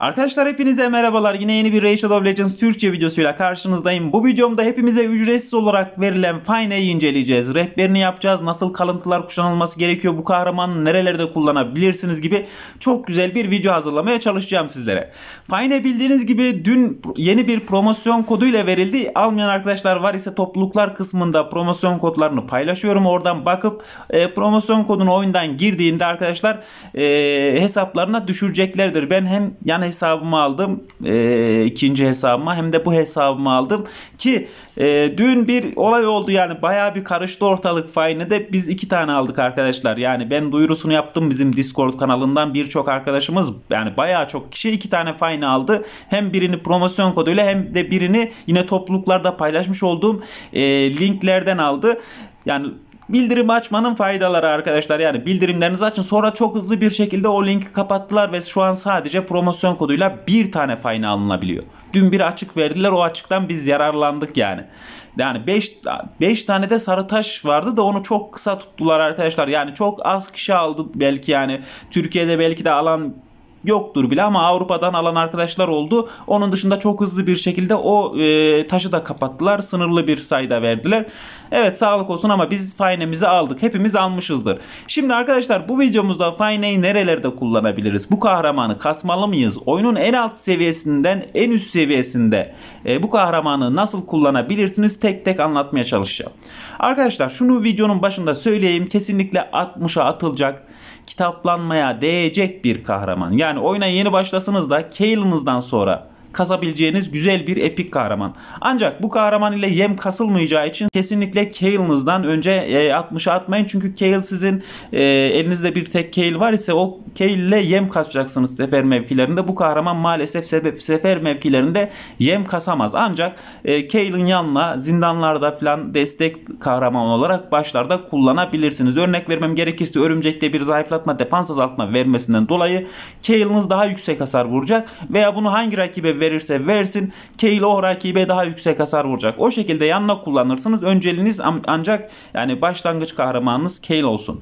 Arkadaşlar hepinize merhabalar. Yine yeni bir Racial of Legends Türkçe videosuyla karşınızdayım. Bu videomda hepimize ücretsiz olarak verilen Fine'yi inceleyeceğiz. Rehberini yapacağız. Nasıl kalıntılar kuşanılması gerekiyor. Bu kahramanı nerelerde kullanabilirsiniz gibi çok güzel bir video hazırlamaya çalışacağım sizlere. Fine bildiğiniz gibi dün yeni bir promosyon koduyla verildi. Almayan arkadaşlar var ise topluluklar kısmında promosyon kodlarını paylaşıyorum. Oradan bakıp e, promosyon kodunu oyundan girdiğinde arkadaşlar e, hesaplarına düşüreceklerdir. Ben hem yani hesabımı aldım. E, ikinci hesabıma hem de bu hesabımı aldım. Ki e, dün bir olay oldu yani baya bir karıştı ortalık fayını de biz iki tane aldık arkadaşlar. Yani ben duyurusunu yaptım bizim Discord kanalından birçok arkadaşımız yani baya çok kişi iki tane fine aldı. Hem birini promosyon koduyla hem de birini yine topluluklarda paylaşmış olduğum e, linklerden aldı. Yani Bildirim açmanın faydaları arkadaşlar. Yani bildirimlerinizi açın. Sonra çok hızlı bir şekilde o linki kapattılar ve şu an sadece promosyon koduyla bir tane fayna alınabiliyor. Dün bir açık verdiler. O açıktan biz yararlandık yani. Yani 5 5 tane de sarı taş vardı da onu çok kısa tuttular arkadaşlar. Yani çok az kişi aldı belki yani. Türkiye'de belki de alan yoktur bile ama Avrupa'dan alan arkadaşlar oldu. Onun dışında çok hızlı bir şekilde o e, taşı da kapattılar. Sınırlı bir sayıda verdiler. Evet sağlık olsun ama biz faynemizi aldık. Hepimiz almışızdır. Şimdi arkadaşlar bu videomuzda fayneyi nerelerde kullanabiliriz? Bu kahramanı kasmalı mıyız? Oyunun en alt seviyesinden en üst seviyesinde e, bu kahramanı nasıl kullanabilirsiniz? Tek tek anlatmaya çalışacağım. Arkadaşlar şunu videonun başında söyleyeyim. Kesinlikle 60'a atılacak kitaplanmaya değecek bir kahraman. Yani oyuna yeni başlasanız da Kaylin'ızdan sonra kasabileceğiniz güzel bir epik kahraman. Ancak bu kahraman ile yem kasılmayacağı için kesinlikle Kale'ınızdan önce e, 60'a atmayın. Çünkü Kale sizin e, elinizde bir tek Kale var ise o Kale ile yem kasacaksınız sefer mevkilerinde. Bu kahraman maalesef sefer mevkilerinde yem kasamaz. Ancak e, Kale'ın yanına zindanlarda falan destek kahraman olarak başlarda kullanabilirsiniz. Örnek vermem gerekirse örümcekte bir zayıflatma defans azaltma vermesinden dolayı Kale'ınız daha yüksek hasar vuracak veya bunu hangi rakibe verirse versin Kayle o rakibe daha yüksek hasar vuracak. O şekilde yanına kullanırsınız. Önceliğiniz ancak yani başlangıç kahramanınız Kayle olsun.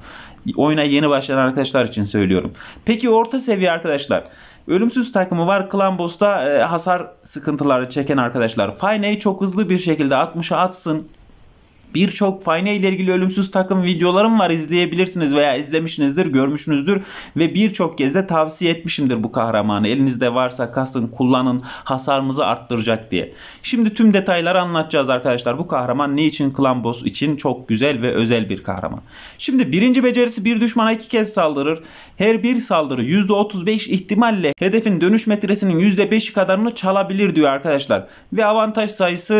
Oyuna yeni başlayan arkadaşlar için söylüyorum. Peki orta seviye arkadaşlar. Ölümsüz takımı var. Klambos'ta e, hasar sıkıntıları çeken arkadaşlar. Fine'yi çok hızlı bir şekilde 60'a atsın. Birçok Fayne ile ilgili ölümsüz takım videolarım var izleyebilirsiniz veya izlemişsinizdir, görmüşsünüzdür ve birçok kez de tavsiye etmişimdir bu kahramanı. Elinizde varsa kasın, kullanın, hasarımızı arttıracak diye. Şimdi tüm detayları anlatacağız arkadaşlar. Bu kahraman niçin klan boss için çok güzel ve özel bir kahraman. Şimdi birinci becerisi bir düşmana iki kez saldırır. Her bir saldırı %35 ihtimalle hedefin dönüş metresinin %5'i kadarını çalabilir diyor arkadaşlar. Ve avantaj sayısı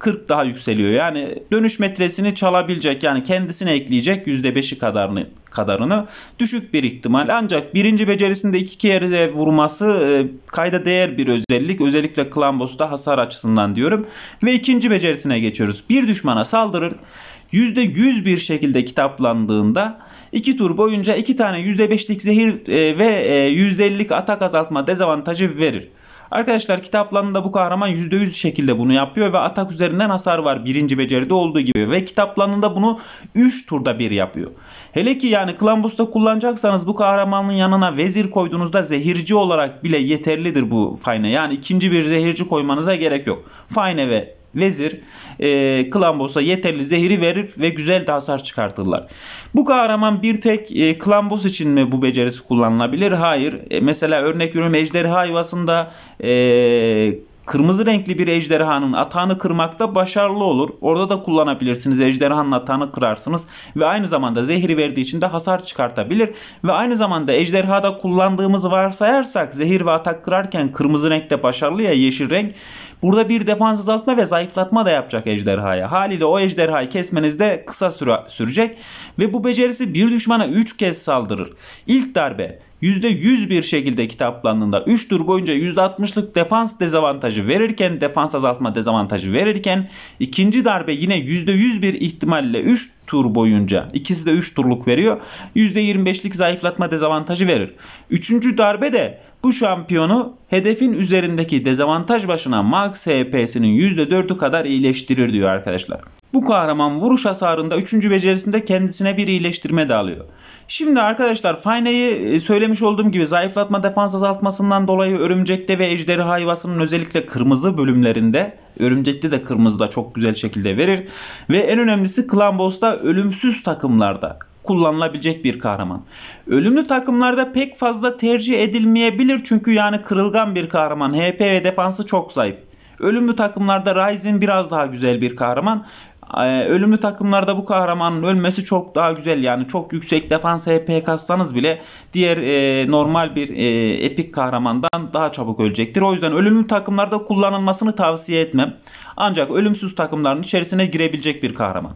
40 daha yükseliyor. Yani dönüş metresini çalabilecek yani kendisine ekleyecek %5'i kadarını kadarını düşük bir ihtimal. Ancak birinci becerisinde iki kere vurması e, kayda değer bir özellik. Özellikle Klambos'ta hasar açısından diyorum. Ve ikinci becerisine geçiyoruz. Bir düşmana saldırır. %100 bir şekilde kitaplandığında 2 tur boyunca 2 tane %5'lik zehir e, ve %50'lik e, atak azaltma dezavantajı verir. Arkadaşlar kitaplanında bu kahraman %100 şekilde bunu yapıyor ve atak üzerinden hasar var birinci beceride olduğu gibi. Ve kitaplanında bunu 3 turda bir yapıyor. Hele ki yani Klambus'ta kullanacaksanız bu kahramanın yanına vezir koyduğunuzda zehirci olarak bile yeterlidir bu Fayne. Yani ikinci bir zehirci koymanıza gerek yok. Fayne ve Vezir e, Klambos'a yeterli zehri verir ve güzel de hasar çıkartırlar. Bu kahraman bir tek e, Klambos için mi bu becerisi kullanılabilir? Hayır. E, mesela örnek veriyorum ejderha hayvasında e, kırmızı renkli bir ejderhanın atağını kırmakta başarılı olur. Orada da kullanabilirsiniz. Ejderhanın atağını kırarsınız ve aynı zamanda zehri verdiği için de hasar çıkartabilir. Ve aynı zamanda ejderhada kullandığımız varsayarsak zehir ve atak kırarken kırmızı renkte başarılı ya yeşil renk Burada bir defans azaltma ve zayıflatma da yapacak ejderhaya. Haliyle o ejderhayı kesmeniz de kısa süre sürecek ve bu becerisi bir düşmana 3 kez saldırır. İlk darbe %100 bir şekilde kitaplandığında 3 tur boyunca %60'lık defans dezavantajı verirken, defans azaltma dezavantajı verirken ikinci darbe yine %100 bir ihtimalle 3 tur boyunca ikisi de 3 turluk veriyor. %25'lik zayıflatma dezavantajı verir. Üçüncü darbe de bu şampiyonu hedefin üzerindeki dezavantaj başına max HP'sinin %4'ü kadar iyileştirir diyor arkadaşlar. Bu kahraman vuruş hasarında 3. becerisinde kendisine bir iyileştirme de alıyor. Şimdi arkadaşlar Fine'yi e, söylemiş olduğum gibi zayıflatma defans azaltmasından dolayı örümcekte ve ejderi hayvasının özellikle kırmızı bölümlerinde örümcekte de kırmızı da çok güzel şekilde verir. Ve en önemlisi Klan ölümsüz takımlarda kullanılabilecek bir kahraman. Ölümlü takımlarda pek fazla tercih edilmeyebilir çünkü yani kırılgan bir kahraman. HP ve defansı çok zayıf. Ölümlü takımlarda Ryzen biraz daha güzel bir kahraman. Ee, ölümlü takımlarda bu kahramanın ölmesi çok daha güzel. Yani çok yüksek defans HP kassanız bile diğer e, normal bir e, epik kahramandan daha çabuk ölecektir. O yüzden ölümlü takımlarda kullanılmasını tavsiye etmem. Ancak ölümsüz takımların içerisine girebilecek bir kahraman.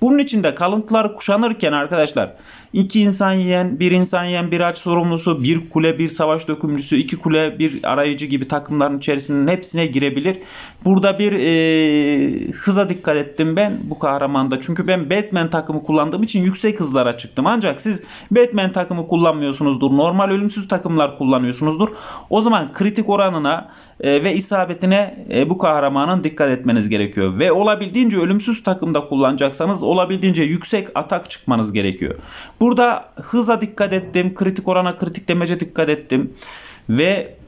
Bunun için de kalıntılar kuşanırken arkadaşlar iki insan yiyen, bir insan yiyen, bir aç sorumlusu, bir kule, bir savaş dökümcüsü, iki kule, bir arayıcı gibi takımların içerisinin hepsine girebilir. Burada bir e, hıza dikkat ettim ben neden bu kahramanda? Çünkü ben Batman takımı kullandığım için yüksek hızlara çıktım. Ancak siz Batman takımı kullanmıyorsunuzdur. Normal ölümsüz takımlar kullanıyorsunuzdur. O zaman kritik oranına e, ve isabetine e, bu kahramanın dikkat etmeniz gerekiyor. Ve olabildiğince ölümsüz takımda kullanacaksanız olabildiğince yüksek atak çıkmanız gerekiyor. Burada hıza dikkat ettim. Kritik orana kritik demece dikkat ettim. Ve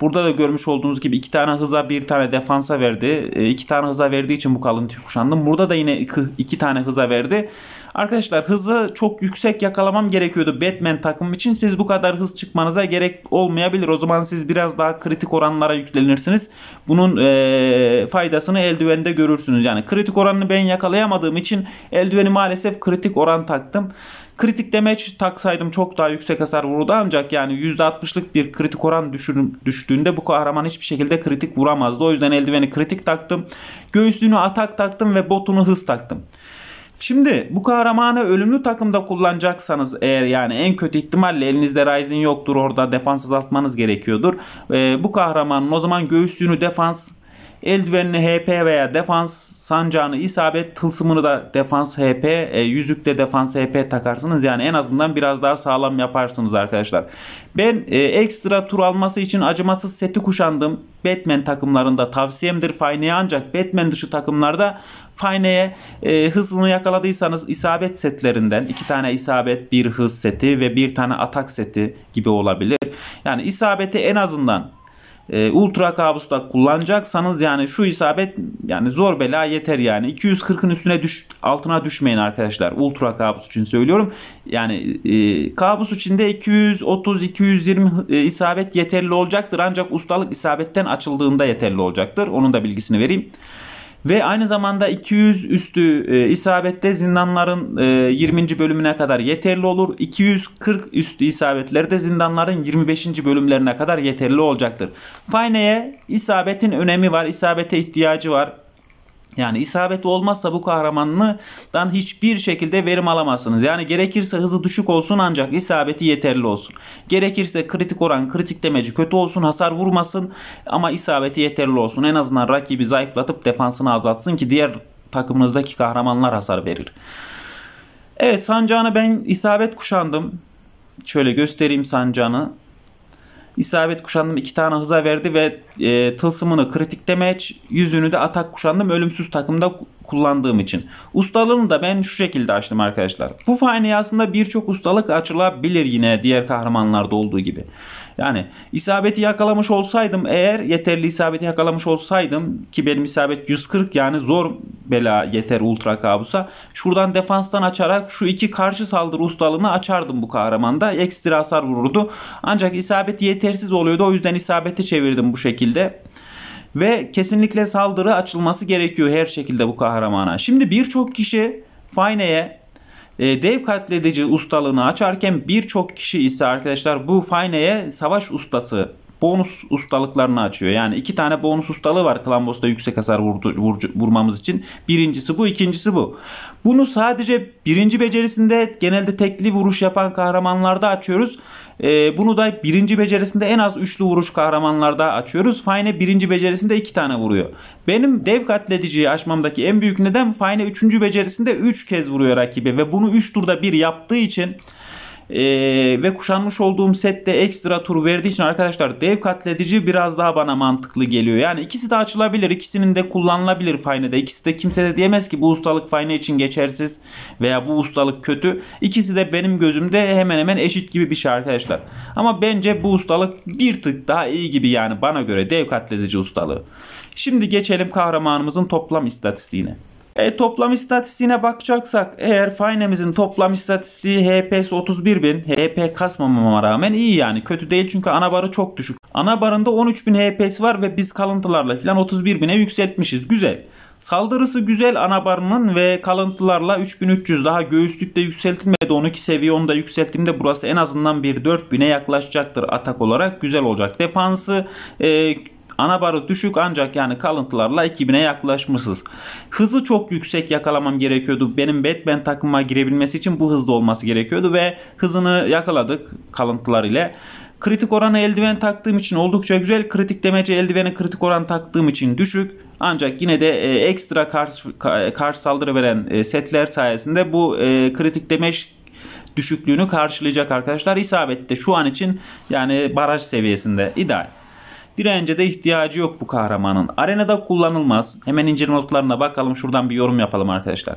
Burada da görmüş olduğunuz gibi iki tane hıza bir tane defansa verdi. E, iki tane hıza verdiği için bu kalıntı kuşandım. Burada da yine iki, iki tane hıza verdi. Arkadaşlar hızı çok yüksek yakalamam gerekiyordu Batman takım için. Siz bu kadar hız çıkmanıza gerek olmayabilir. O zaman siz biraz daha kritik oranlara yüklenirsiniz. Bunun e, faydasını eldivende görürsünüz. Yani kritik oranını ben yakalayamadığım için eldiveni maalesef kritik oran taktım. Kritik demeç taksaydım çok daha yüksek hasar vurdu ancak yani %60'lık bir kritik oran düştüğünde bu kahraman hiçbir şekilde kritik vuramazdı. O yüzden eldiveni kritik taktım. Göğüslüğünü atak taktım ve botunu hız taktım. Şimdi bu kahramanı ölümlü takımda kullanacaksanız eğer yani en kötü ihtimalle elinizde Ryzen yoktur orada defans azaltmanız gerekiyordur. E, bu kahramanın o zaman göğüslüğünü defans Eldivenini HP veya defans, sancağını isabet, tılsımını da defans HP, e, yüzükte defans HP takarsınız. Yani en azından biraz daha sağlam yaparsınız arkadaşlar. Ben e, ekstra tur alması için acımasız seti kuşandım. Batman takımlarında tavsiyemdir Fayne'ye ancak Batman dışı takımlarda Fayne'ye e, hızını yakaladıysanız isabet setlerinden iki tane isabet, bir hız seti ve bir tane atak seti gibi olabilir. Yani isabeti en azından e, ultra kabustak kullanacaksanız yani şu isabet yani zor bela yeter yani. 240'ın üstüne düş altına düşmeyin arkadaşlar. Ultra kabus için söylüyorum. Yani e, kabus içinde 230 220 e, isabet yeterli olacaktır. Ancak ustalık isabetten açıldığında yeterli olacaktır. Onun da bilgisini vereyim. Ve aynı zamanda 200 üstü e, isabette zindanların e, 20. bölümüne kadar yeterli olur. 240 üstü isabetlerde zindanların 25. bölümlerine kadar yeterli olacaktır. Fayne'ye isabetin önemi var, isabete ihtiyacı var. Yani isabet olmazsa bu kahramanlıdan hiçbir şekilde verim alamazsınız. Yani gerekirse hızı düşük olsun ancak isabeti yeterli olsun. Gerekirse kritik oran, kritik demeci kötü olsun, hasar vurmasın ama isabeti yeterli olsun. En azından rakibi zayıflatıp defansını azaltsın ki diğer takımınızdaki kahramanlar hasar verir. Evet sancağını ben isabet kuşandım. Şöyle göstereyim sancağını. İsabet kuşandım iki tane hıza verdi ve e, tılsımını kritik demeç, yüzünü de atak kuşandım ölümsüz takımda kullandığım için. Ustalığını da ben şu şekilde açtım arkadaşlar. Bu fani aslında birçok ustalık açılabilir yine diğer kahramanlarda olduğu gibi. Yani isabeti yakalamış olsaydım eğer yeterli isabeti yakalamış olsaydım ki benim isabet 140 yani zor bela yeter ultra kabusa. Şuradan defanstan açarak şu iki karşı saldırı ustalığını açardım bu kahramanda. Ekstra hasar vururdu. Ancak isabeti yetersiz oluyordu. O yüzden isabeti çevirdim bu şekilde ve kesinlikle saldırı açılması gerekiyor her şekilde bu kahramana. Şimdi birçok kişi fineye e, dev katledici ustalığını açarken birçok kişi ise arkadaşlar bu Fineye savaş ustası bonus ustalıklarını açıyor. Yani iki tane bonus ustalığı var Klambos'ta yüksek hasar vurdu, vur, vurmamız için. Birincisi bu, ikincisi bu. Bunu sadece birinci becerisinde genelde tekli vuruş yapan kahramanlarda açıyoruz. E, bunu da birinci becerisinde en az üçlü vuruş kahramanlarda açıyoruz. Fine birinci becerisinde iki tane vuruyor. Benim dev katlediciyi açmamdaki en büyük neden Fine üçüncü becerisinde üç kez vuruyor rakibe ve bunu üç turda bir yaptığı için ee, ve kuşanmış olduğum sette ekstra tur verdiği için arkadaşlar dev katledici biraz daha bana mantıklı geliyor. Yani ikisi de açılabilir. ikisinin de kullanılabilir Fine'de. İkisi de kimse de diyemez ki bu ustalık Fine için geçersiz veya bu ustalık kötü. İkisi de benim gözümde hemen hemen eşit gibi bir şey arkadaşlar. Ama bence bu ustalık bir tık daha iyi gibi yani bana göre dev katledici ustalığı. Şimdi geçelim kahramanımızın toplam istatistiğine. E, toplam istatistiğine bakacaksak eğer Finemizin toplam istatistiği HPs 31 bin, HP kasmamama rağmen iyi yani kötü değil çünkü ana barı çok düşük. Ana barında bin HPs var ve biz kalıntılarla filan 31 bin'e yükseltmişiz güzel. Saldırısı güzel anabarının ve kalıntılarla 3300 daha göğüslükte yükseltilmedi. 12 seviye onu da yükselttiğimde burası en azından bir 4000'e yaklaşacaktır atak olarak güzel olacak. Defansı e, Ana barı düşük ancak yani kalıntılarla 2000'e yaklaşmışız. Hızı çok yüksek yakalamam gerekiyordu. Benim Batman takıma girebilmesi için bu hızda olması gerekiyordu ve hızını yakaladık kalıntılar ile. Kritik oranı eldiven taktığım için oldukça güzel. Kritik demece eldiveni kritik oran taktığım için düşük. Ancak yine de e, ekstra karşı e, kar saldırı veren e, setler sayesinde bu e, kritik demeç düşüklüğünü karşılayacak arkadaşlar. İsabet de şu an için yani baraj seviyesinde ideal. Dirence de ihtiyacı yok bu kahramanın. Arenada kullanılmaz. Hemen inceleme notlarına bakalım. Şuradan bir yorum yapalım arkadaşlar.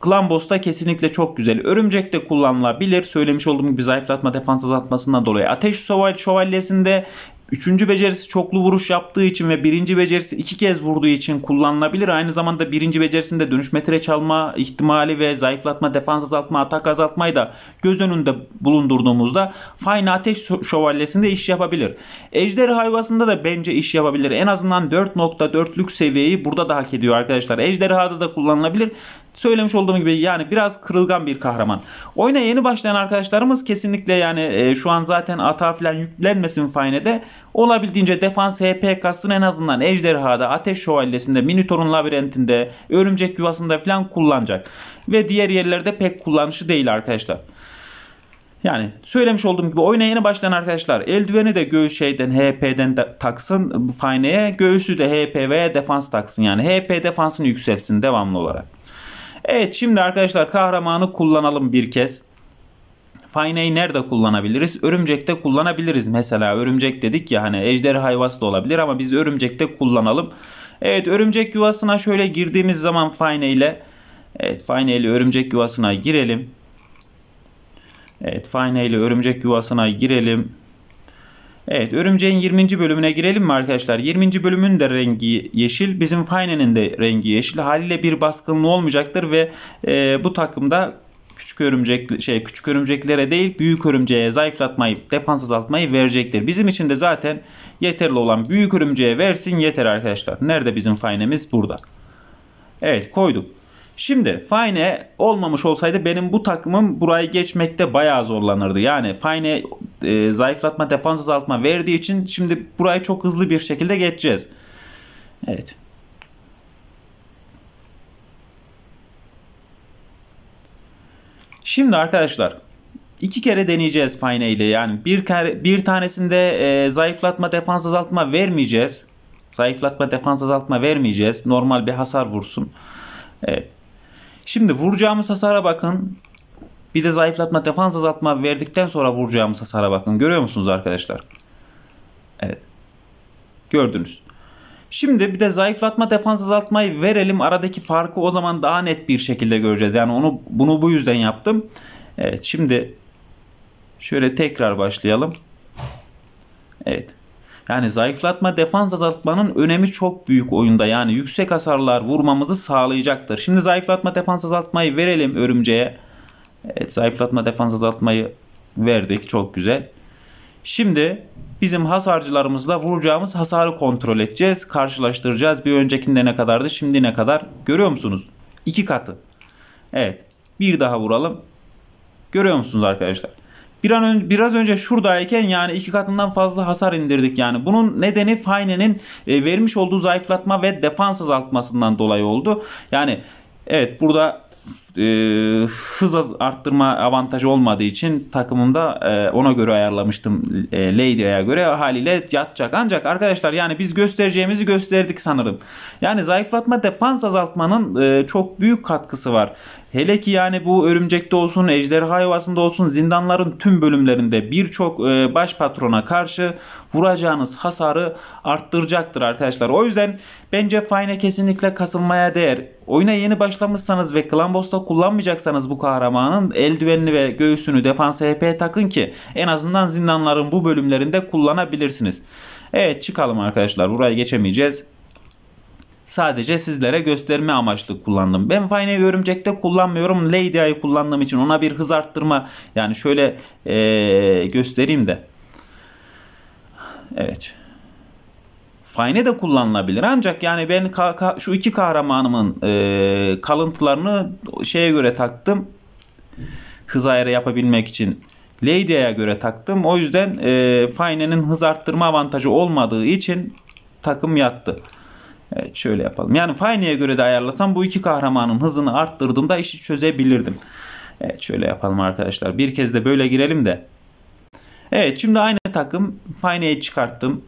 Klambos'ta kesinlikle çok güzel. Örümcek de kullanılabilir. Söylemiş olduğum gibi zayıflatma defans azaltmasından dolayı. Ateş şöval şövalyesinde Üçüncü becerisi çoklu vuruş yaptığı için ve birinci becerisi iki kez vurduğu için kullanılabilir. Aynı zamanda birinci becerisinde dönüş metre çalma ihtimali ve zayıflatma, defans azaltma, atak azaltmayı da göz önünde bulundurduğumuzda Fine Ateş Şövalyesi'nde iş yapabilir. Ejderi Hayvası'nda da bence iş yapabilir. En azından 4.4'lük seviyeyi burada da hak ediyor arkadaşlar. Ejderhada da kullanılabilir söylemiş olduğum gibi yani biraz kırılgan bir kahraman. Oyuna yeni başlayan arkadaşlarımız kesinlikle yani e, şu an zaten ata falan yüklenmesin Fine'de. Olabildiğince defans HP kastın en azından Ejderha'da, Ateş Şövalyesi'nde, Minotaur'un labirentinde, Örümcek Yuvası'nda falan kullanacak. Ve diğer yerlerde pek kullanışı değil arkadaşlar. Yani söylemiş olduğum gibi oyuna yeni başlayan arkadaşlar eldiveni de göğüs şeyden HP'den de taksın Fine'ye göğüsü de HP ve defans taksın yani HP defansını yükselsin devamlı olarak. Evet şimdi arkadaşlar kahramanı kullanalım bir kez. Fayne'yi nerede kullanabiliriz? Örümcekte kullanabiliriz mesela. Örümcek dedik ya hani ejderi hayvası da olabilir ama biz örümcekte kullanalım. Evet örümcek yuvasına şöyle girdiğimiz zaman Fine ile Evet Fine ile örümcek yuvasına girelim. Evet Fine ile örümcek yuvasına girelim. Evet örümceğin 20. bölümüne girelim mi arkadaşlar? 20. bölümün de rengi yeşil. Bizim Fine'nin de rengi yeşil. Haliyle bir baskınlı olmayacaktır ve e, bu takımda küçük örümcek şey küçük örümceklere değil büyük örümceğe zayıflatmayı, defans azaltmayı verecektir. Bizim için de zaten yeterli olan büyük örümceğe versin yeter arkadaşlar. Nerede bizim Fine'miz? Burada. Evet koyduk. Şimdi Fine olmamış olsaydı benim bu takımım burayı geçmekte bayağı zorlanırdı. Yani Fine e, zayıflatma, defans azaltma verdiği için şimdi burayı çok hızlı bir şekilde geçeceğiz. Evet. Şimdi arkadaşlar iki kere deneyeceğiz Fine ile. Yani bir kere, bir tanesinde e, zayıflatma, defans azaltma vermeyeceğiz. Zayıflatma, defans azaltma vermeyeceğiz. Normal bir hasar vursun. Evet. Şimdi vuracağımız hasara bakın. Bir de zayıflatma, defans azaltma verdikten sonra vuracağımız hasara bakın. Görüyor musunuz arkadaşlar? Evet. Gördünüz. Şimdi bir de zayıflatma, defans azaltmayı verelim. Aradaki farkı o zaman daha net bir şekilde göreceğiz. Yani onu bunu bu yüzden yaptım. Evet, şimdi şöyle tekrar başlayalım. Evet. Yani zayıflatma, defans azaltmanın önemi çok büyük oyunda. Yani yüksek hasarlar vurmamızı sağlayacaktır. Şimdi zayıflatma, defans azaltmayı verelim örümceğe. Evet, zayıflatma, defans azaltmayı verdik. Çok güzel. Şimdi bizim hasarcılarımızla vuracağımız hasarı kontrol edeceğiz. Karşılaştıracağız. Bir öncekinde ne kadardı, şimdi ne kadar. Görüyor musunuz? İki katı. Evet. Bir daha vuralım. Görüyor musunuz arkadaşlar? Bir an önce, biraz önce şuradayken yani iki katından fazla hasar indirdik yani. Bunun nedeni Fine'nin e, vermiş olduğu zayıflatma ve defans azaltmasından dolayı oldu. Yani evet burada e, hız arttırma avantajı olmadığı için takımımda e, ona göre ayarlamıştım e, Lady'ye göre haliyle yatacak. Ancak arkadaşlar yani biz göstereceğimizi gösterdik sanırım. Yani zayıflatma defans azaltmanın e, çok büyük katkısı var. Hele ki yani bu örümcekte olsun, ejderha yuvasında olsun zindanların tüm bölümlerinde birçok e, baş patrona karşı vuracağınız hasarı arttıracaktır arkadaşlar. O yüzden bence Fine kesinlikle kasılmaya değer. Oyuna yeni başlamışsanız ve Clan Boss'ta kullanmayacaksanız bu kahramanın eldivenini ve göğsünü defans HP takın ki en azından zindanların bu bölümlerinde kullanabilirsiniz. Evet çıkalım arkadaşlar burayı geçemeyeceğiz. Sadece sizlere gösterme amaçlı kullandım. Ben Fine'yi örümcekte kullanmıyorum. Lady Eye'ı kullandığım için ona bir hız arttırma. Yani şöyle ee, göstereyim de. Evet. Fine de kullanılabilir ancak yani ben şu iki kahramanımın e, kalıntılarını şeye göre taktım. Hız ayarı yapabilmek için Lady'ye göre taktım. O yüzden e, Fayne'nin hız arttırma avantajı olmadığı için takım yattı. Evet şöyle yapalım. Yani Fine'ye göre de ayarlasam bu iki kahramanın hızını arttırdığımda işi çözebilirdim. Evet şöyle yapalım arkadaşlar. Bir kez de böyle girelim de. Evet şimdi aynı takım Fayne'yi çıkarttım.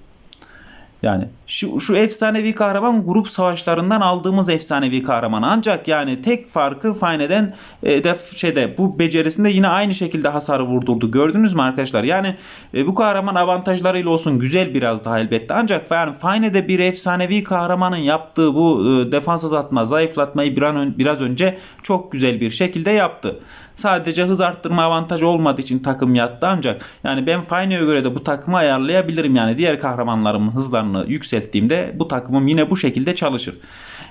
Yani şu, şu efsanevi kahraman grup savaşlarından aldığımız efsanevi kahraman. Ancak yani tek farkı Fayne'den e, şeyde bu becerisinde yine aynı şekilde hasarı vurdurdu. Gördünüz mü arkadaşlar? Yani e, bu kahraman avantajlarıyla olsun güzel biraz daha elbette. Ancak yani Fayne'de bir efsanevi kahramanın yaptığı bu e, defans azaltma, zayıflatmayı bir an ön, biraz önce çok güzel bir şekilde yaptı. Sadece hız arttırma avantajı olmadığı için takım yattı ancak yani ben Faine'ye göre de bu takımı ayarlayabilirim yani diğer kahramanlarımın hızlarını yükselttiğimde bu takımım yine bu şekilde çalışır.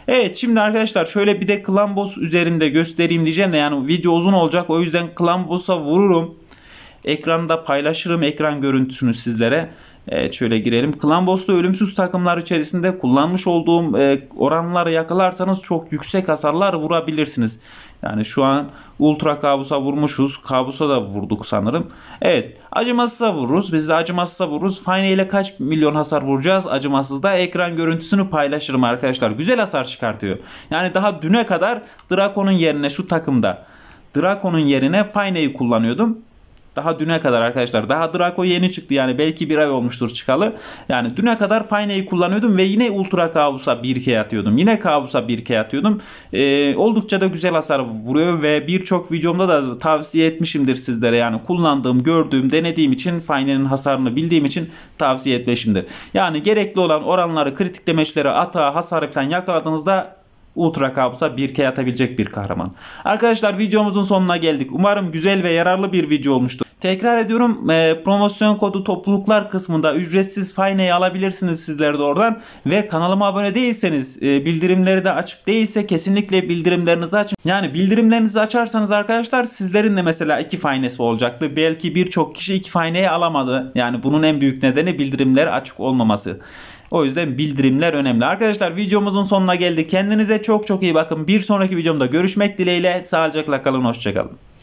Evet şimdi arkadaşlar şöyle bir de Klambos üzerinde göstereyim diyeceğim de yani video uzun olacak o yüzden Klambos'a vururum. Ekranda paylaşırım ekran görüntüsünü sizlere. Evet şöyle girelim. Klambos'ta ölümsüz takımlar içerisinde kullanmış olduğum e, oranları yakalarsanız çok yüksek hasarlar vurabilirsiniz. Yani şu an ultra kabusa vurmuşuz. Kabusa da vurduk sanırım. Evet acımasıza vururuz. Biz de acımasıza vururuz. Fine ile kaç milyon hasar vuracağız? Acımasızda ekran görüntüsünü paylaşırım arkadaşlar. Güzel hasar çıkartıyor. Yani daha düne kadar Drakon'un yerine şu takımda Drakon'un yerine Fine'yi kullanıyordum. Daha düne kadar arkadaşlar. Daha Draco yeni çıktı yani belki bir ay olmuştur çıkalı. Yani düne kadar Fine'yi kullanıyordum ve yine Ultra Kabus'a 1K atıyordum. Yine Kabus'a 1K atıyordum. Ee, oldukça da güzel hasar vuruyor ve birçok videomda da tavsiye etmişimdir sizlere. Yani kullandığım, gördüğüm, denediğim için Fine'nin hasarını bildiğim için tavsiye etmişimdir. Yani gerekli olan oranları, kritik demeçleri, ata, hasarı falan yakaladığınızda Ultra Kabus'a 1K atabilecek bir kahraman. Arkadaşlar videomuzun sonuna geldik. Umarım güzel ve yararlı bir video olmuştur. Tekrar ediyorum e, promosyon kodu topluluklar kısmında ücretsiz Fine'yi alabilirsiniz sizler de oradan. Ve kanalıma abone değilseniz e, bildirimleri de açık değilse kesinlikle bildirimlerinizi açın. Yani bildirimlerinizi açarsanız arkadaşlar sizlerin de mesela iki Fine'si olacaktı. Belki birçok kişi iki Fine'yi alamadı. Yani bunun en büyük nedeni bildirimler açık olmaması. O yüzden bildirimler önemli. Arkadaşlar videomuzun sonuna geldik. Kendinize çok çok iyi bakın. Bir sonraki videomda görüşmek dileğiyle. Sağlıcakla kalın. Hoşçakalın.